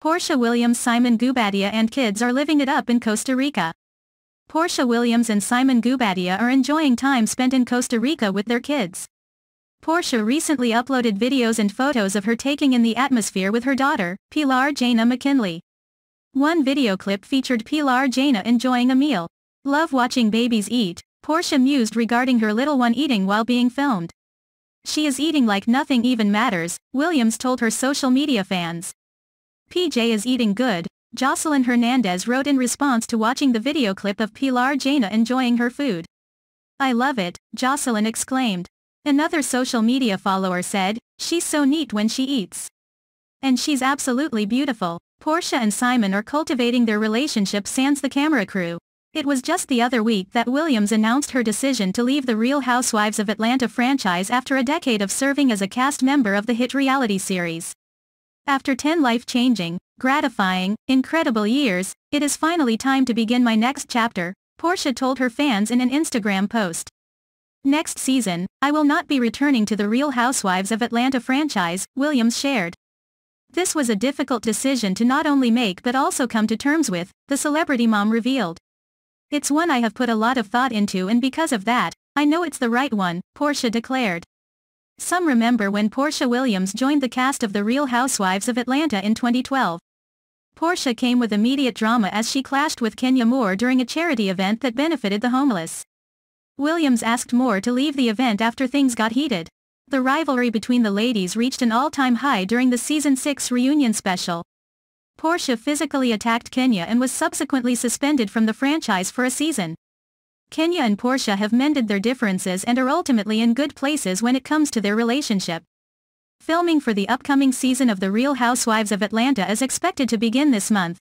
Portia Williams Simon Gubadia and kids are living it up in Costa Rica. Portia Williams and Simon Gubadia are enjoying time spent in Costa Rica with their kids. Portia recently uploaded videos and photos of her taking in the atmosphere with her daughter, Pilar Jaina McKinley. One video clip featured Pilar Jaina enjoying a meal. Love watching babies eat, Portia mused regarding her little one eating while being filmed. She is eating like nothing even matters, Williams told her social media fans. PJ is eating good, Jocelyn Hernandez wrote in response to watching the video clip of Pilar Jaina enjoying her food. I love it, Jocelyn exclaimed. Another social media follower said, she's so neat when she eats. And she's absolutely beautiful. Portia and Simon are cultivating their relationship sans the camera crew. It was just the other week that Williams announced her decision to leave the Real Housewives of Atlanta franchise after a decade of serving as a cast member of the hit reality series. After 10 life-changing, gratifying, incredible years, it is finally time to begin my next chapter, Portia told her fans in an Instagram post. Next season, I will not be returning to the Real Housewives of Atlanta franchise, Williams shared. This was a difficult decision to not only make but also come to terms with, the celebrity mom revealed. It's one I have put a lot of thought into and because of that, I know it's the right one, Portia declared. Some remember when Portia Williams joined the cast of The Real Housewives of Atlanta in 2012. Portia came with immediate drama as she clashed with Kenya Moore during a charity event that benefited the homeless. Williams asked Moore to leave the event after things got heated. The rivalry between the ladies reached an all-time high during the season 6 reunion special. Portia physically attacked Kenya and was subsequently suspended from the franchise for a season. Kenya and Portia have mended their differences and are ultimately in good places when it comes to their relationship. Filming for the upcoming season of The Real Housewives of Atlanta is expected to begin this month.